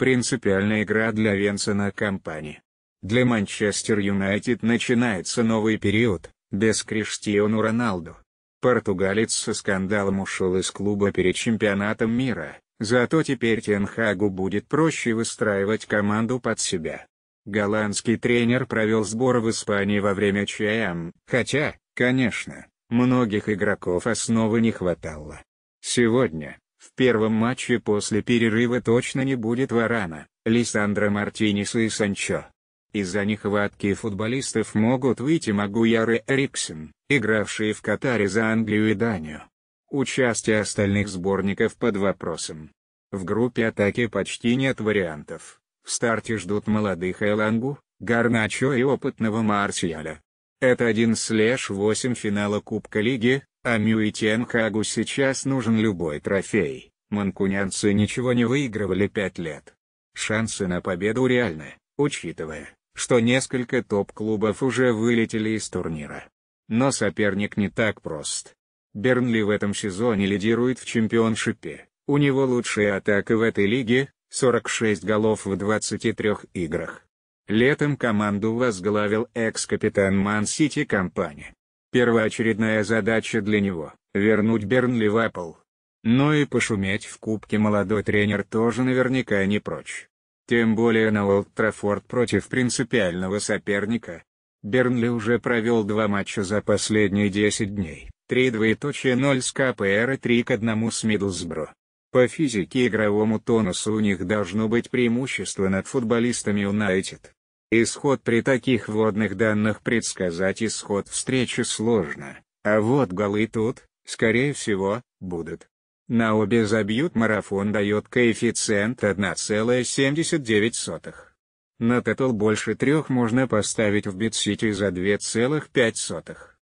принципиальная игра для Венсона компании. Для Манчестер Юнайтед начинается новый период, без Криштиану Роналду. Португалец со скандалом ушел из клуба перед чемпионатом мира, зато теперь Тенхагу будет проще выстраивать команду под себя. Голландский тренер провел сбор в Испании во время ЧМ, хотя, конечно, многих игроков основы не хватало. Сегодня, в первом матче после перерыва точно не будет Варана, Лиссандра Мартинеса и Санчо. Из-за нехватки футболистов могут выйти Магуяр и Эриксен, игравшие в Катаре за Англию и Данию. Участие остальных сборников под вопросом. В группе атаки почти нет вариантов. В старте ждут молодых Элангу, Гарначо и опытного Марсиаля. Это 1-8 финала Кубка Лиги, а Мюитен Хагу сейчас нужен любой трофей, манкунянцы ничего не выигрывали пять лет. Шансы на победу реальны, учитывая, что несколько топ-клубов уже вылетели из турнира. Но соперник не так прост. Бернли в этом сезоне лидирует в чемпионшипе, у него лучшая атака в этой лиге, 46 голов в 23 играх. Летом команду возглавил экс-капитан Ман-Сити компания. Первоочередная задача для него – вернуть Бернли в Апл. Но и пошуметь в кубке молодой тренер тоже наверняка не прочь. Тем более на Уолт Траффорд против принципиального соперника. Бернли уже провел два матча за последние 10 дней. 3 двоеточие 0 с КПР и 3 к 1 с Мидлсбро. По физике и игровому тонусу у них должно быть преимущество над футболистами Юнайтед. Исход при таких вводных данных предсказать исход встречи сложно, а вот голы тут, скорее всего, будут. На обе забьют марафон дает коэффициент 1,79. На тотал больше трех можно поставить в битсити за 2,5.